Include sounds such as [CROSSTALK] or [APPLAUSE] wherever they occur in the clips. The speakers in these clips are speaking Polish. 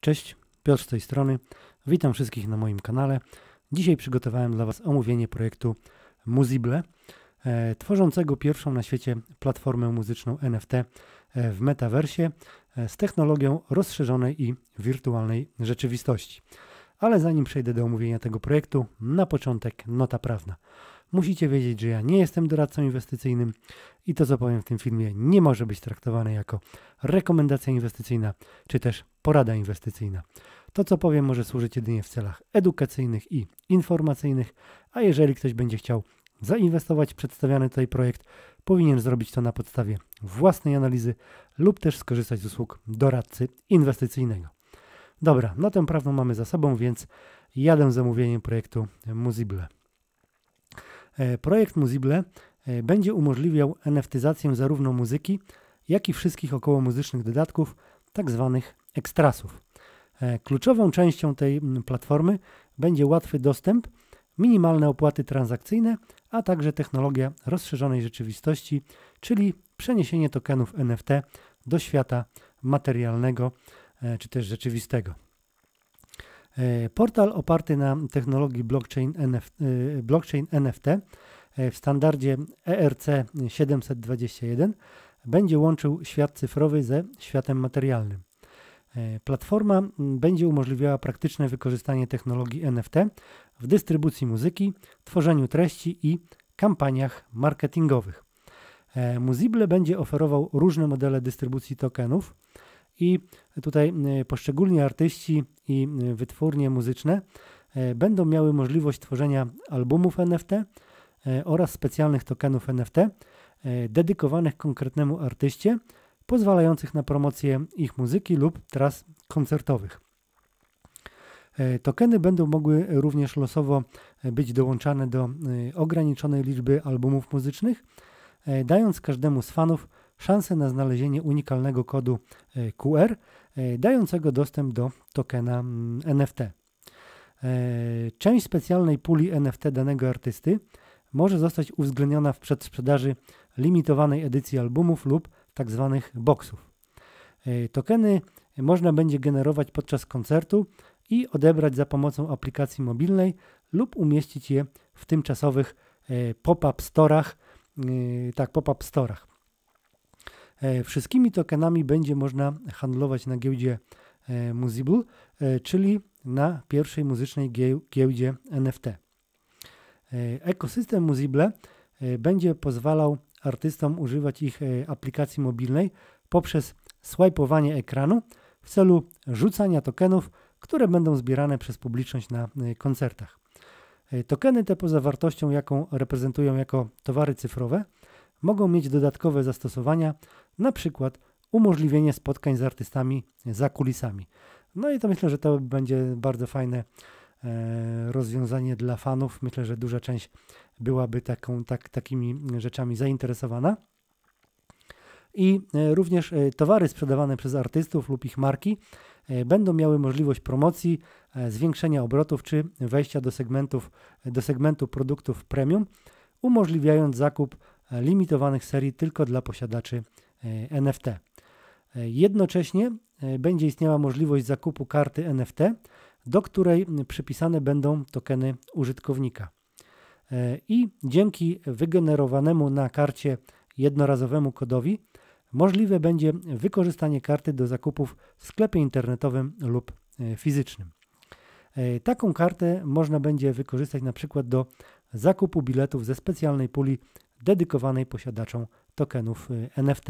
Cześć, Piotr z tej strony. Witam wszystkich na moim kanale. Dzisiaj przygotowałem dla Was omówienie projektu Muzible, e, tworzącego pierwszą na świecie platformę muzyczną NFT e, w metaversie e, z technologią rozszerzonej i wirtualnej rzeczywistości. Ale zanim przejdę do omówienia tego projektu, na początek nota prawna. Musicie wiedzieć, że ja nie jestem doradcą inwestycyjnym i to, co powiem w tym filmie, nie może być traktowane jako rekomendacja inwestycyjna czy też porada inwestycyjna. To, co powiem, może służyć jedynie w celach edukacyjnych i informacyjnych, a jeżeli ktoś będzie chciał zainwestować w przedstawiany tutaj projekt, powinien zrobić to na podstawie własnej analizy lub też skorzystać z usług doradcy inwestycyjnego. Dobra, no tę prawną mamy za sobą, więc jadę z omówieniem projektu Muzibile. E, projekt Muzible e, będzie umożliwiał NFTyzację zarówno muzyki, jak i wszystkich muzycznych dodatków, tak zwanych ekstrasów. E, kluczową częścią tej platformy będzie łatwy dostęp, minimalne opłaty transakcyjne, a także technologia rozszerzonej rzeczywistości, czyli przeniesienie tokenów NFT do świata materialnego czy też rzeczywistego. E, portal oparty na technologii blockchain, NF, e, blockchain NFT e, w standardzie ERC 721 będzie łączył świat cyfrowy ze światem materialnym. Platforma będzie umożliwiała praktyczne wykorzystanie technologii NFT w dystrybucji muzyki, tworzeniu treści i kampaniach marketingowych. Muzible będzie oferował różne modele dystrybucji tokenów, i tutaj e, poszczególni artyści i e, wytwórnie muzyczne e, będą miały możliwość tworzenia albumów NFT oraz specjalnych tokenów NFT dedykowanych konkretnemu artyście, pozwalających na promocję ich muzyki lub tras koncertowych. Tokeny będą mogły również losowo być dołączane do ograniczonej liczby albumów muzycznych, dając każdemu z fanów szansę na znalezienie unikalnego kodu e, QR e, dającego dostęp do tokena mm, NFT. E, część specjalnej puli NFT danego artysty może zostać uwzględniona w przedsprzedaży limitowanej edycji albumów lub tzw. Tak boxów. Tokeny można będzie generować podczas koncertu i odebrać za pomocą aplikacji mobilnej lub umieścić je w tymczasowych pop-up storach, tak, pop-up storach. E, wszystkimi tokenami będzie można handlować na giełdzie e, Muzible, czyli na pierwszej muzycznej giełdzie NFT. E, ekosystem Muzible będzie pozwalał artystom używać ich aplikacji mobilnej poprzez swajpowanie ekranu w celu rzucania tokenów, które będą zbierane przez publiczność na koncertach. Tokeny te poza wartością, jaką reprezentują jako towary cyfrowe, mogą mieć dodatkowe zastosowania, na przykład umożliwienie spotkań z artystami za kulisami. No i to myślę, że to będzie bardzo fajne e, rozwiązanie dla fanów. Myślę, że duża część byłaby taką, tak, takimi rzeczami zainteresowana. I e, również e, towary sprzedawane przez artystów lub ich marki e, będą miały możliwość promocji, e, zwiększenia obrotów czy wejścia do, segmentów, do segmentu produktów premium, umożliwiając zakup limitowanych serii tylko dla posiadaczy e, NFT. E, jednocześnie e, będzie istniała możliwość zakupu karty NFT, do której przypisane będą tokeny użytkownika. I dzięki wygenerowanemu na karcie jednorazowemu kodowi możliwe będzie wykorzystanie karty do zakupów w sklepie internetowym lub fizycznym. Taką kartę można będzie wykorzystać na przykład do zakupu biletów ze specjalnej puli dedykowanej posiadaczom tokenów y, NFT.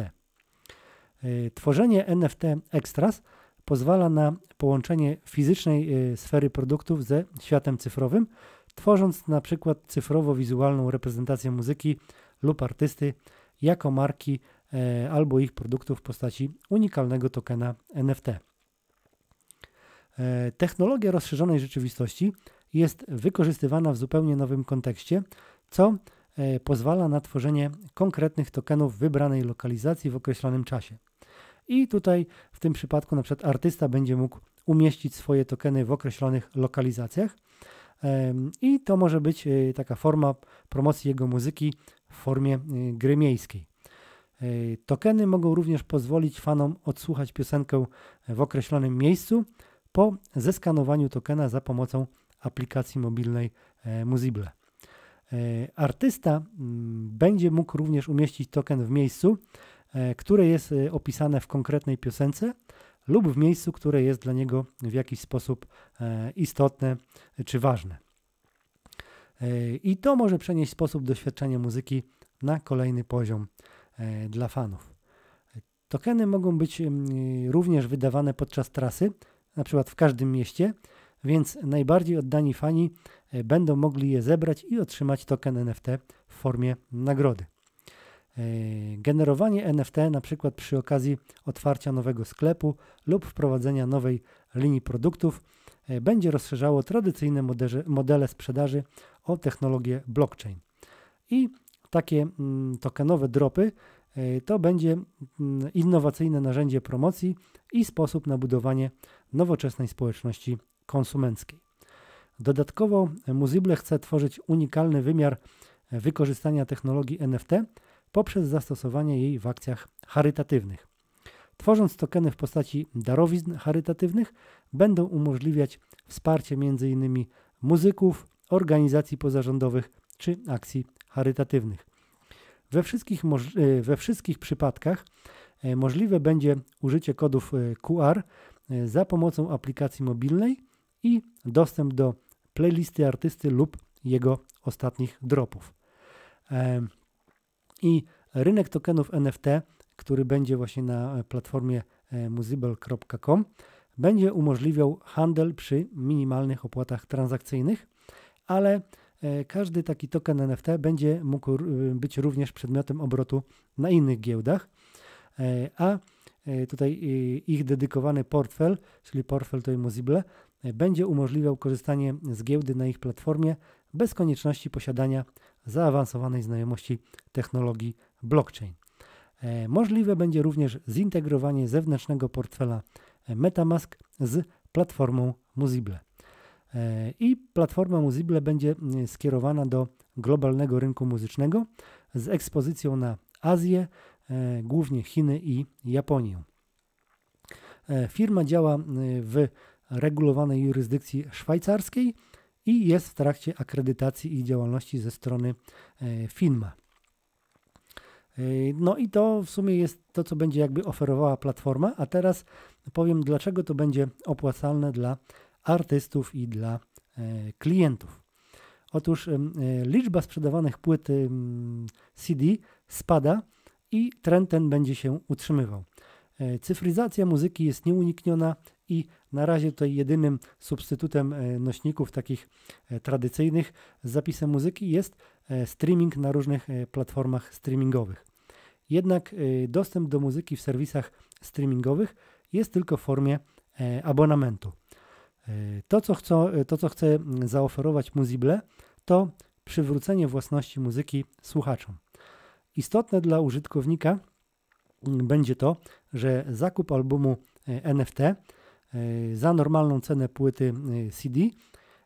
Y, tworzenie NFT Extras pozwala na połączenie fizycznej y, sfery produktów ze światem cyfrowym, tworząc na przykład cyfrowo-wizualną reprezentację muzyki lub artysty jako marki e, albo ich produktów w postaci unikalnego tokena NFT. E, technologia rozszerzonej rzeczywistości jest wykorzystywana w zupełnie nowym kontekście, co E, pozwala na tworzenie konkretnych tokenów wybranej lokalizacji w określonym czasie. I tutaj w tym przypadku na przykład artysta będzie mógł umieścić swoje tokeny w określonych lokalizacjach. I to może być e, taka forma promocji jego muzyki w formie e, gry miejskiej. Tokeny mogą również pozwolić fanom odsłuchać piosenkę w określonym miejscu po zeskanowaniu tokena za pomocą aplikacji mobilnej Muzible. E, artysta mm, będzie mógł również umieścić token w miejscu, e, które jest e, opisane w konkretnej piosence lub w miejscu, które jest dla niego w jakiś sposób istotne czy ważne. I to może przenieść sposób doświadczenia muzyki na kolejny poziom dla fanów. Tokeny mogą być mm, również wydawane podczas trasy, na przykład w każdym mieście, więc najbardziej oddani fani e, będą mogli je zebrać i otrzymać token NFT w formie nagrody. E, generowanie NFT na przykład przy okazji otwarcia nowego sklepu lub wprowadzenia nowej linii produktów e, będzie rozszerzało tradycyjne modele, sprzedaży o technologię blockchain. I takie mm, tokenowe dropy to będzie mm, innowacyjne narzędzie promocji i sposób na budowanie nowoczesnej społeczności konsumenckiej. Dodatkowo Muzible chce tworzyć unikalny wymiar wykorzystania technologii NFT poprzez zastosowanie jej w akcjach charytatywnych. Tworząc tokeny w postaci darowizn charytatywnych, będą umożliwiać wsparcie m.in. muzyków, organizacji pozarządowych czy akcji charytatywnych. We wszystkich, e, we wszystkich przypadkach e, możliwe będzie użycie kodów e, QR za pomocą aplikacji mobilnej i dostęp do playlisty artysty lub jego ostatnich dropów. I rynek tokenów NFT, który będzie właśnie na e, platformie e, muzybel.com, będzie umożliwiał handel przy minimalnych opłatach transakcyjnych, ale e, każdy taki token NFT będzie mógł być również przedmiotem obrotu na innych giełdach, a tutaj ich dedykowany portfel, czyli portfel tej Mozible, będzie umożliwiał korzystanie z giełdy na ich platformie bez konieczności posiadania zaawansowanej znajomości technologii blockchain. E, możliwe będzie również zintegrowanie zewnętrznego portfela e, MetaMask z platformą Muzible. E, I platforma Muzible będzie skierowana do globalnego rynku muzycznego z ekspozycją na Azję, głównie Chiny i Japonię. Firma działa w regulowanej jurysdykcji szwajcarskiej i jest w trakcie akredytacji ich działalności ze strony e, FINMA. E, no i to w sumie jest to, co będzie jakby oferowała platforma, a teraz powiem, dlaczego to będzie opłacalne dla artystów i dla e, klientów. Otóż liczba sprzedawanych płyt CD spada i trend ten będzie się utrzymywał. Cyfryzacja muzyki jest nieunikniona i na razie tutaj jedynym substytutem e, nośników takich e, tradycyjnych z zapisem muzyki jest e, streaming na różnych platformach streamingowych. Jednak dostęp do muzyki w serwisach streamingowych jest tylko w formie abonamentu. To co, chcą, to, co chce zaoferować Muzible, to przywrócenie własności muzyki słuchaczom. Istotne dla użytkownika będzie to, że zakup albumu NFT E, za normalną cenę płyty e, CD,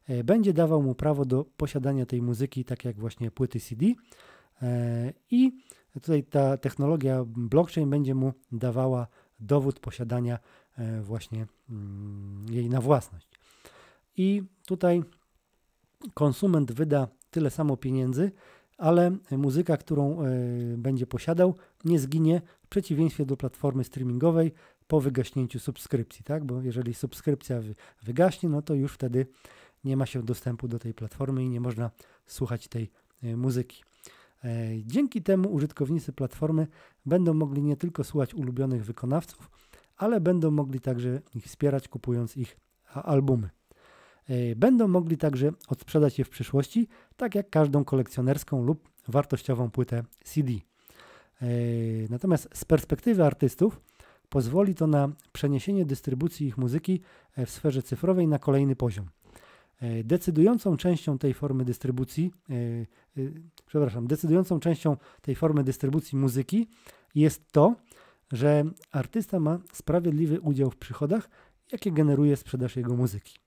e, będzie dawał mu prawo do posiadania tej muzyki, tak jak właśnie płyty CD. I tutaj ta technologia blockchain będzie mu dawała dowód posiadania właśnie mm, jej na własność. I tutaj konsument wyda tyle samo pieniędzy, ale muzyka, którą będzie posiadał, nie zginie w przeciwieństwie do platformy streamingowej, po wygaśnięciu subskrypcji, tak? Bo jeżeli subskrypcja wygaśnie, no to już wtedy nie ma się dostępu do tej platformy i nie można słuchać tej e, muzyki. E, dzięki temu użytkownicy platformy będą mogli nie tylko słuchać ulubionych wykonawców, ale będą mogli także ich wspierać, kupując ich albumy. E, będą mogli także odsprzedać je w przyszłości, tak jak każdą kolekcjonerską lub wartościową płytę CD. Natomiast z perspektywy artystów, pozwoli to na przeniesienie dystrybucji ich muzyki e, w sferze cyfrowej na kolejny poziom. E, decydującą częścią tej formy dystrybucji, e, przepraszam, decydującą częścią tej formy dystrybucji muzyki jest to, że artysta ma sprawiedliwy udział w przychodach, jakie generuje sprzedaż jego muzyki.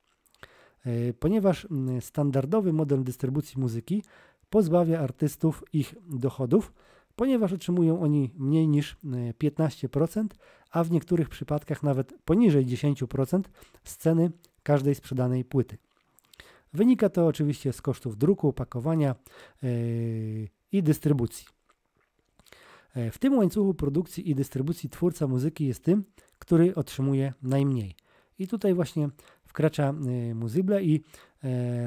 Ponieważ standardowy model dystrybucji muzyki pozbawia artystów ich dochodów, ponieważ otrzymują oni mniej niż 15%, e, a w niektórych przypadkach nawet poniżej 10% z ceny każdej sprzedanej płyty. Wynika to oczywiście z kosztów druku, opakowania yy, i dystrybucji. E, w tym łańcuchu produkcji i dystrybucji twórca muzyki jest tym, który otrzymuje najmniej. I tutaj właśnie wkracza Muzyble i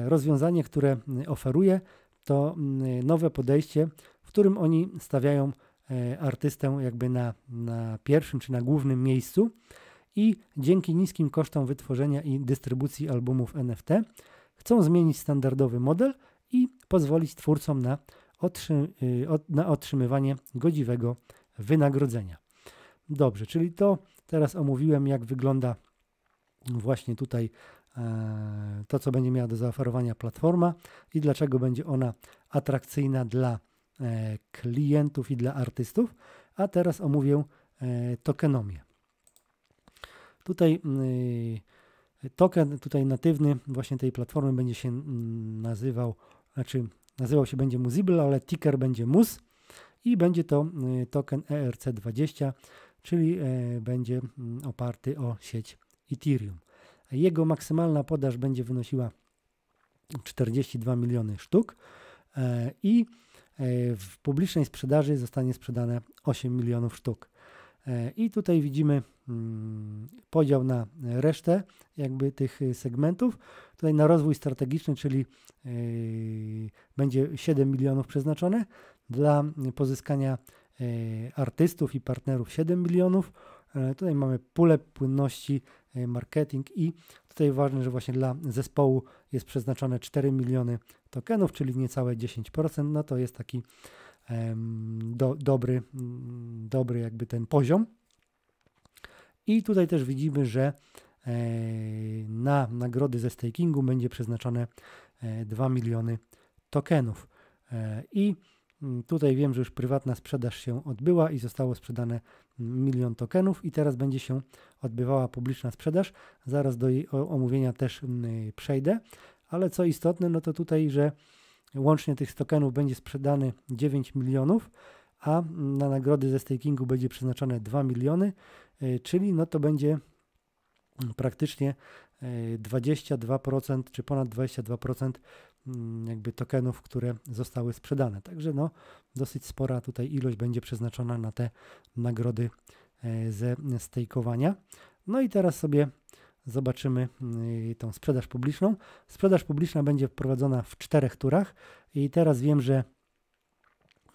rozwiązanie, które oferuje, to nowe podejście którym oni stawiają e, artystę jakby na, na pierwszym czy na głównym miejscu i dzięki niskim kosztom wytworzenia i dystrybucji albumów NFT chcą zmienić standardowy model i pozwolić twórcom na, otrzy, y, na otrzymywanie godziwego wynagrodzenia. Dobrze, czyli to teraz omówiłem, jak wygląda właśnie tutaj e, to, co będzie miała do zaoferowania platforma i dlaczego będzie ona atrakcyjna dla E, klientów i dla artystów, a teraz omówię e, tokenomię. Tutaj e, token tutaj natywny właśnie tej platformy będzie się mm, nazywał, znaczy nazywał się będzie Muzible, ale ticker będzie MUS i będzie to token ERC20, czyli będzie mm, oparty o sieć Ethereum. Jego maksymalna podaż będzie wynosiła 42 miliony sztuk i E, w publicznej sprzedaży zostanie sprzedane 8 milionów sztuk. E, I tutaj widzimy mm, podział na resztę jakby tych segmentów. Tutaj na rozwój strategiczny, czyli e, będzie 7 milionów przeznaczone dla pozyskania artystów i partnerów 7 milionów. Tutaj mamy pulę płynności, marketing i tutaj ważne, że właśnie dla zespołu jest przeznaczone 4 miliony tokenów, czyli niecałe 10%, no to jest taki do, dobry, dobry jakby ten poziom. I tutaj też widzimy, że e, na nagrody ze stakingu będzie przeznaczone 2 e, miliony tokenów. E, I mm, tutaj wiem, że już prywatna sprzedaż się odbyła i zostało sprzedane mm, milion tokenów i teraz będzie się odbywała publiczna sprzedaż. Zaraz do jej omówienia też mm, przejdę, ale co istotne, no to tutaj, że łącznie tych tokenów będzie sprzedany 9 milionów, a na nagrody ze stakingu będzie przeznaczone 2 miliony, e, czyli no to będzie mm, praktycznie 22% e, czy ponad 22% mm, jakby tokenów, które zostały sprzedane. Także no dosyć spora tutaj ilość będzie przeznaczona na te nagrody e, ze stakowania. No i teraz sobie zobaczymy mm, tą sprzedaż publiczną. Sprzedaż publiczna będzie wprowadzona w czterech turach i teraz wiem, że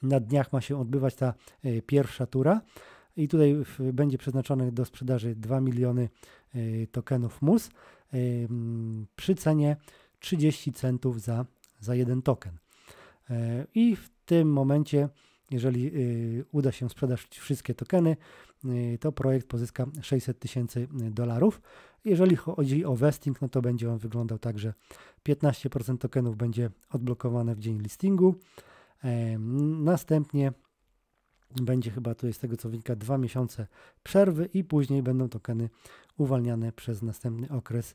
na dniach ma się odbywać ta e, pierwsza tura i tutaj będzie przeznaczonych do sprzedaży 2 miliony e, tokenów MUS e, przy cenie 30 centów za, za jeden token. I w tym momencie, jeżeli uda się sprzedać wszystkie tokeny, Y, to projekt pozyska 600 tysięcy dolarów. Jeżeli chodzi o vesting, no to będzie on wyglądał tak, że 15% tokenów będzie odblokowane w dzień listingu. E, następnie będzie chyba tutaj z tego co wynika dwa miesiące przerwy i później będą tokeny uwalniane przez następny okres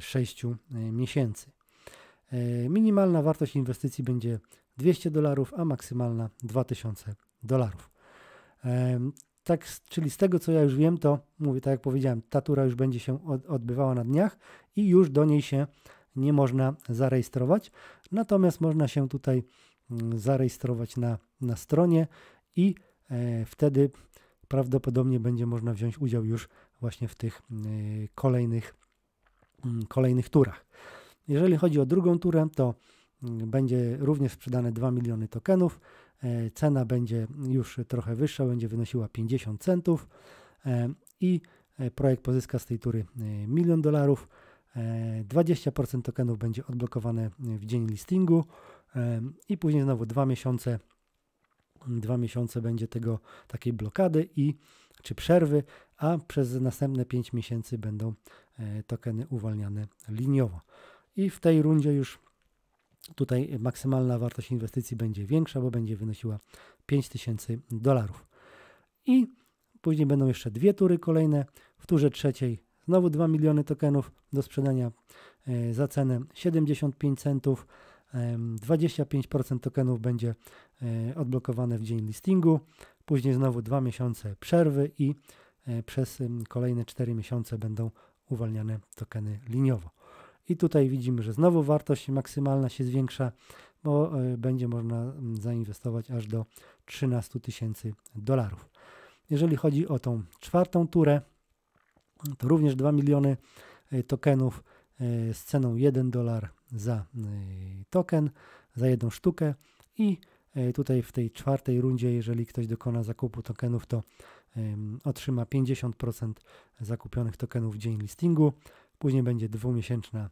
6 e, e, miesięcy. Minimalna wartość inwestycji będzie 200 dolarów, a maksymalna 2000 dolarów tak, czyli z tego, co ja już wiem, to mówię, tak jak powiedziałem, ta tura już będzie się odbywała na dniach i już do niej się nie można zarejestrować. Natomiast można się tutaj mm, zarejestrować na, na stronie i e, wtedy prawdopodobnie będzie można wziąć udział już właśnie w tych mm, e, kolejnych, mm, kolejnych turach. Jeżeli chodzi o drugą turę, to będzie również sprzedane 2 miliony tokenów. E, cena będzie już trochę wyższa, będzie wynosiła 50 centów e, i e, projekt pozyska z tej tury milion dolarów. 20% tokenów będzie odblokowane w dzień listingu i później znowu dwa miesiące, dwa miesiące będzie tego takiej blokady i czy przerwy, a przez następne 5 miesięcy będą tokeny uwalniane liniowo. I w tej rundzie już Tutaj maksymalna wartość inwestycji będzie większa, bo będzie wynosiła 5000 dolarów. I później będą jeszcze dwie tury kolejne. W turze trzeciej znowu 2 miliony tokenów do sprzedania e, za cenę 75 centów. 25% tokenów będzie e, odblokowane w dzień listingu, później znowu 2 miesiące przerwy i e, przez kolejne 4 miesiące będą uwalniane tokeny liniowo. I tutaj widzimy, że znowu wartość maksymalna się zwiększa, bo e, będzie można zainwestować aż do 13 tysięcy dolarów. Jeżeli chodzi o tą czwartą turę, to również 2 miliony e, tokenów e, z ceną 1 dolar za token, za jedną sztukę i tutaj w tej czwartej rundzie, jeżeli ktoś dokona zakupu tokenów, to otrzyma 50% zakupionych tokenów w dzień listingu, Później będzie dwumiesięczna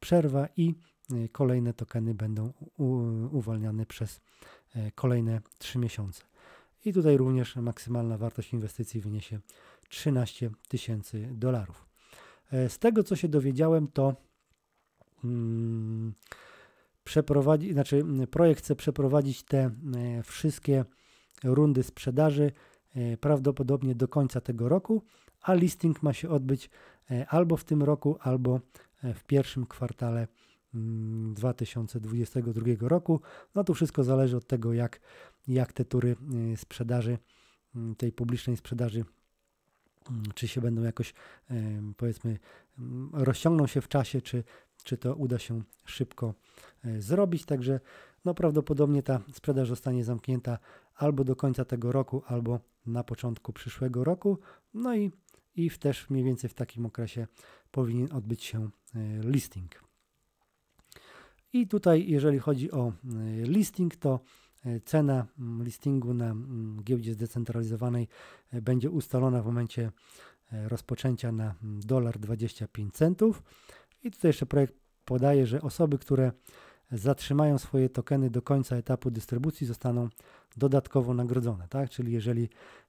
przerwa i e, kolejne tokeny będą uwalniane przez e, kolejne 3 miesiące. I tutaj również maksymalna wartość inwestycji wyniesie 13 tysięcy dolarów. E, z tego co się dowiedziałem, to hmm, przeprowadzi, znaczy projekt chce przeprowadzić te wszystkie rundy sprzedaży prawdopodobnie do końca tego roku, a listing ma się odbyć E, albo w tym roku, albo e, w pierwszym kwartale 2022 mm, roku. No tu wszystko zależy od tego, jak, jak te tury e, sprzedaży, mm, tej publicznej sprzedaży mm, czy się będą jakoś, powiedzmy, rozciągną się w czasie, czy, czy to uda się szybko zrobić. Także no, prawdopodobnie ta sprzedaż zostanie zamknięta albo do końca tego roku, albo na początku przyszłego roku. No i i w też mniej więcej w takim okresie powinien odbyć się e, listing. I tutaj, jeżeli chodzi o e, listing, to e, cena mm, listingu na mm, giełdzie zdecentralizowanej będzie ustalona w momencie rozpoczęcia na mm, dolar 25 centów. I tutaj jeszcze projekt podaje, że osoby, które zatrzymają swoje tokeny do końca etapu dystrybucji, zostaną dodatkowo nagrodzone. Tak? Czyli jeżeli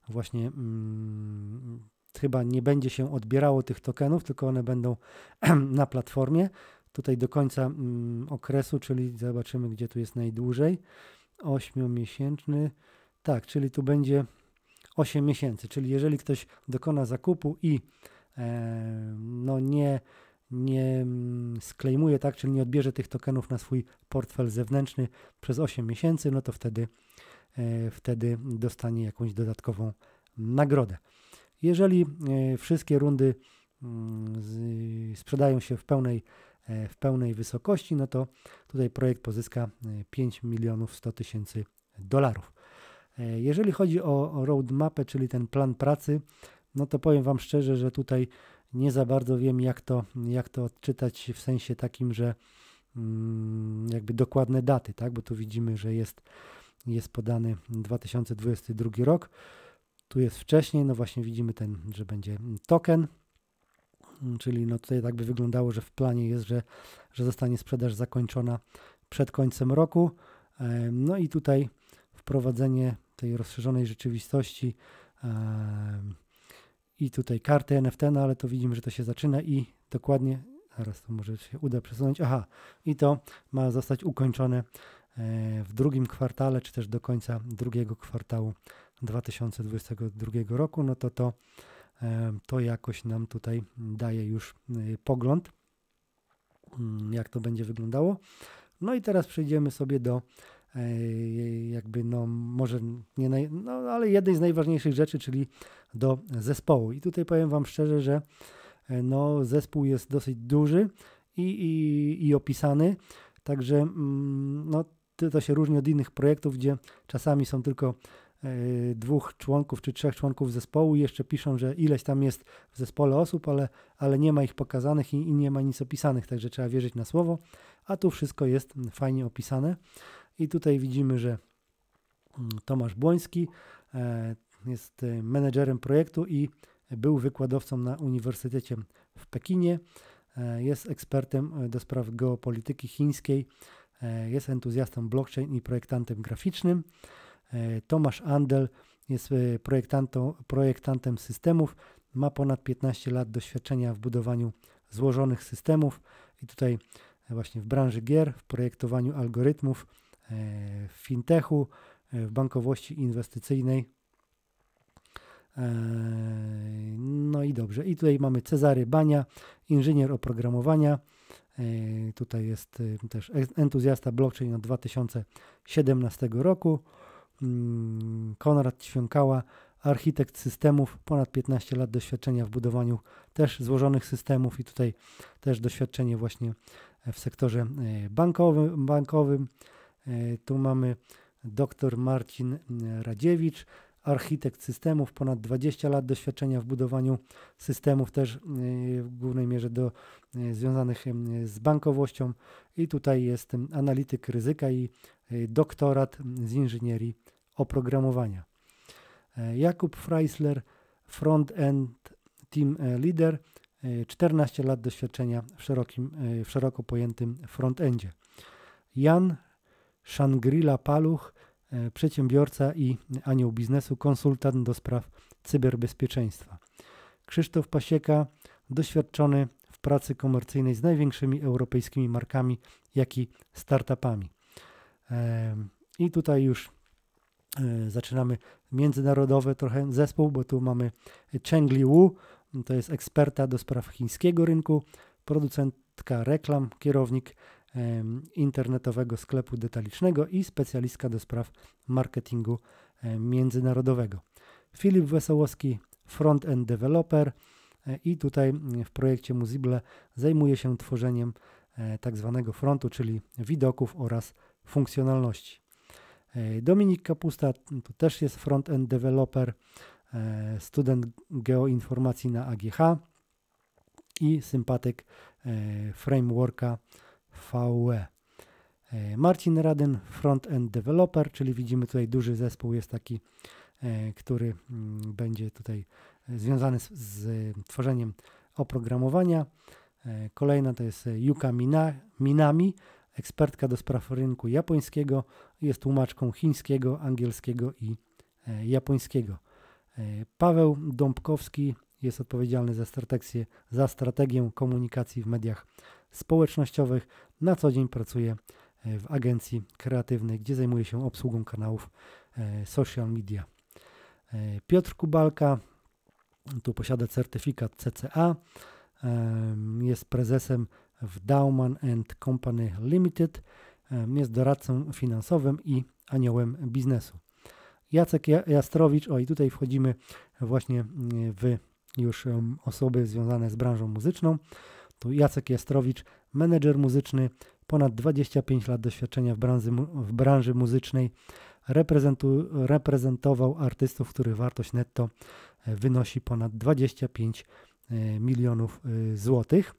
właśnie mm, chyba nie będzie się odbierało tych tokenów, tylko one będą [CLEARS THROAT] na platformie. Tutaj do końca mm, okresu, czyli zobaczymy, gdzie tu jest najdłużej. 8-miesięczny. Tak, czyli tu będzie 8 miesięcy. Czyli jeżeli ktoś dokona zakupu i e, no nie, nie mm, sklejmuje, tak, czyli nie odbierze tych tokenów na swój portfel zewnętrzny przez 8 miesięcy, no to wtedy, e, wtedy dostanie jakąś dodatkową nagrodę. Jeżeli e, wszystkie rundy mm, sprzedają się w pełnej, e, w pełnej wysokości, no to tutaj projekt pozyska 5 e, milionów 100 tysięcy dolarów. Jeżeli chodzi o roadmapę, czyli ten plan pracy, no to powiem Wam szczerze, że tutaj nie za bardzo wiem, jak to, jak to odczytać w sensie takim, że mm, jakby dokładne daty, tak? bo tu widzimy, że jest, jest podany 2022 rok. Tu jest wcześniej, no właśnie widzimy ten, że będzie token, czyli no tutaj tak by wyglądało, że w planie jest, że, że zostanie sprzedaż zakończona przed końcem roku. No i tutaj wprowadzenie tej rozszerzonej rzeczywistości i tutaj karty NFT, no ale to widzimy, że to się zaczyna i dokładnie, zaraz to może się uda przesunąć, aha, i to ma zostać ukończone e, w drugim kwartale, czy też do końca drugiego kwartału 2022 roku, no to to, e, to jakoś nam tutaj daje już e, pogląd, mm, jak to będzie wyglądało. No i teraz przejdziemy sobie do e, jakby no może nie naj, no ale jednej z najważniejszych rzeczy, czyli do zespołu. I tutaj powiem Wam szczerze, że no zespół jest dosyć duży i, i, i opisany, także mm, no to się różni od innych projektów, gdzie czasami są tylko E, dwóch członków czy trzech członków zespołu. Jeszcze piszą, że ileś tam jest w zespole osób, ale, ale nie ma ich pokazanych i, i nie ma nic opisanych, także trzeba wierzyć na słowo. A tu wszystko jest fajnie opisane. I tutaj widzimy, że mm, Tomasz Błoński e, jest e, menedżerem projektu i był wykładowcą na Uniwersytecie w Pekinie. Jest ekspertem do spraw geopolityki chińskiej. Jest entuzjastą blockchain i projektantem graficznym. Tomasz Andel jest e, projektantem systemów, ma ponad 15 lat doświadczenia w budowaniu złożonych systemów i tutaj e, właśnie w branży gier, w projektowaniu algorytmów, e, w fintechu, w bankowości inwestycyjnej. No i dobrze. I tutaj mamy Cezary Bania, inżynier oprogramowania. Tutaj jest też entuzjasta blockchain od 2017 roku. Mm, Konrad Świąkała, architekt systemów, ponad 15 lat doświadczenia w budowaniu też złożonych systemów i tutaj też doświadczenie właśnie w sektorze e, bankowym. bankowym. E, tu mamy dr Marcin e, Radziewicz, architekt systemów, ponad 20 lat doświadczenia w budowaniu systemów też w głównej mierze do, związanych z bankowością i tutaj jest analityk ryzyka i doktorat z inżynierii oprogramowania. E, Jakub Freisler, front-end team e, leader, 14 e, lat doświadczenia w, szerokim, w szeroko pojętym front-endzie. Jan Shangrila Paluch, przedsiębiorca i anioł biznesu, konsultant do spraw cyberbezpieczeństwa. Krzysztof Pasieka, doświadczony w pracy komercyjnej z największymi europejskimi markami, jak i startupami. I tutaj już E, zaczynamy międzynarodowy trochę zespół, bo tu mamy Cheng Li Wu, to jest eksperta do spraw chińskiego rynku, producentka reklam, kierownik internetowego sklepu detalicznego i specjalistka do spraw marketingu e, międzynarodowego. Filip Wesołowski, front-end developer e, i tutaj w projekcie Muzible zajmuje się tworzeniem tak zwanego frontu, czyli widoków oraz funkcjonalności. E, Dominik Kapusta to też jest front-end developer, e, student geoinformacji na AGH i sympatyk e, frameworka VUE. Marcin Radyn, front-end developer, czyli widzimy tutaj duży zespół jest taki, który mm, będzie tutaj związany z, z tworzeniem oprogramowania. Kolejna to jest Yuka Minami, ekspertka do spraw rynku japońskiego jest tłumaczką chińskiego, angielskiego i e, japońskiego. E, Paweł Dąbkowski jest odpowiedzialny za strategię, za strategię komunikacji w mediach społecznościowych. Na co dzień pracuje e, w agencji kreatywnej, gdzie zajmuje się obsługą kanałów social media. Piotr Kubalka tu posiada certyfikat CCA, jest prezesem w Dauman Company Limited jest doradcą finansowym i aniołem biznesu. Jacek Jastrowicz, o i tutaj wchodzimy właśnie w już osoby związane z branżą muzyczną. Tu Jacek Jastrowicz, menedżer muzyczny, ponad 25 lat doświadczenia w branży, w branży muzycznej. Reprezentu, reprezentował artystów, których wartość netto e, wynosi ponad 25 e, milionów e, złotych.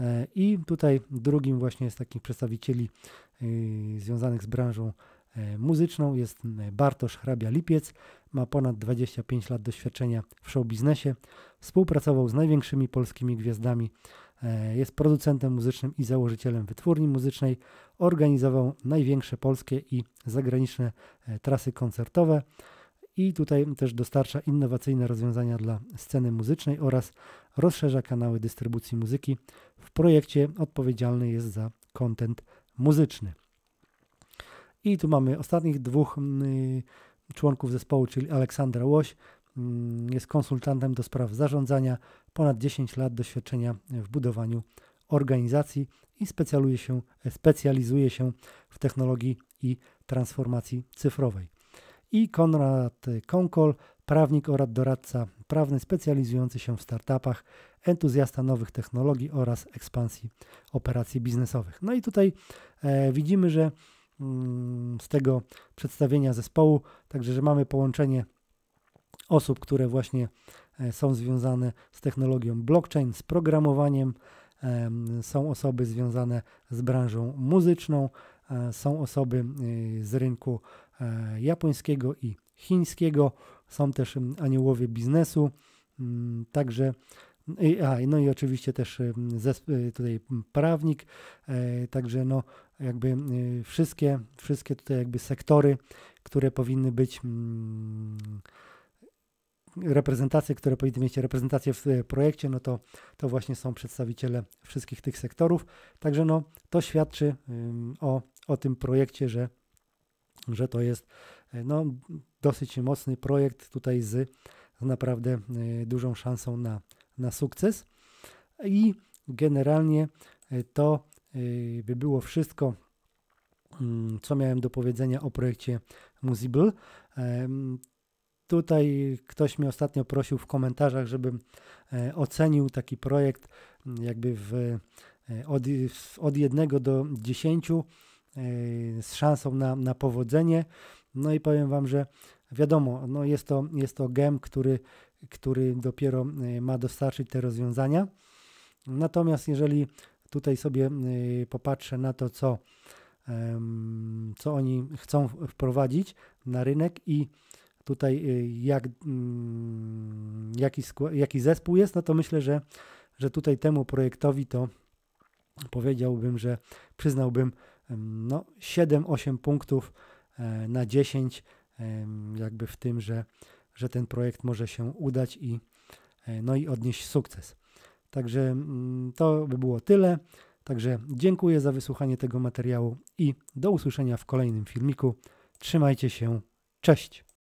E, I tutaj drugim właśnie z takich przedstawicieli y, związanych z branżą e, muzyczną jest Bartosz Hrabia-Lipiec. Ma ponad 25 lat doświadczenia w show biznesie. Współpracował z największymi polskimi gwiazdami. E, jest producentem muzycznym i założycielem wytwórni muzycznej. Organizował największe polskie i zagraniczne trasy koncertowe i tutaj też dostarcza innowacyjne rozwiązania dla sceny muzycznej oraz rozszerza kanały dystrybucji muzyki. W projekcie odpowiedzialny jest za content muzyczny. I tu mamy ostatnich dwóch mm, y, członków zespołu, czyli Aleksandra Łoś, y, jest konsultantem do spraw zarządzania, ponad 10 lat doświadczenia w budowaniu organizacji i się, specjalizuje się w technologii i transformacji cyfrowej i Konrad Konkol, prawnik oraz doradca prawny specjalizujący się w startupach, entuzjasta nowych technologii oraz ekspansji operacji biznesowych. No i tutaj e, widzimy, że mm, z tego przedstawienia zespołu, także że mamy połączenie osób, które właśnie e, są związane z technologią blockchain, z programowaniem, e, są osoby związane z branżą muzyczną, e, są osoby e, z rynku E, japońskiego i chińskiego. Są też mm, aniołowie biznesu, mm, także a, no i oczywiście też e, e, tutaj prawnik, także no jakby wszystkie, wszystkie tutaj jakby sektory, które powinny być mm, reprezentacje, które powinny mieć reprezentację w projekcie, no to, to właśnie są przedstawiciele wszystkich tych sektorów. Także no, to świadczy o, o tym projekcie, że że to jest e, no, dosyć mocny projekt tutaj z naprawdę e, dużą szansą na, na sukces. I generalnie e, to by było wszystko, mm, co miałem do powiedzenia o projekcie Musible. Tutaj ktoś mnie ostatnio prosił w komentarzach, żebym ocenił taki projekt jakby w, od, od 1 do 10 E, z szansą na, na powodzenie. No i powiem Wam, że wiadomo, no jest, to, jest to gem, który, który dopiero e, ma dostarczyć te rozwiązania. Natomiast jeżeli tutaj sobie e, popatrzę na to, co, co oni chcą wprowadzić na rynek i tutaj jak, mm, jaki, jaki zespół jest, no to myślę, że, że tutaj temu projektowi to powiedziałbym, że przyznałbym no, 7-8 punktów e, na 10, jakby w tym, że, że ten projekt może się udać i, e, no i odnieść sukces. Także mm, to by było tyle. Także dziękuję za wysłuchanie tego materiału i do usłyszenia w kolejnym filmiku. Trzymajcie się. Cześć.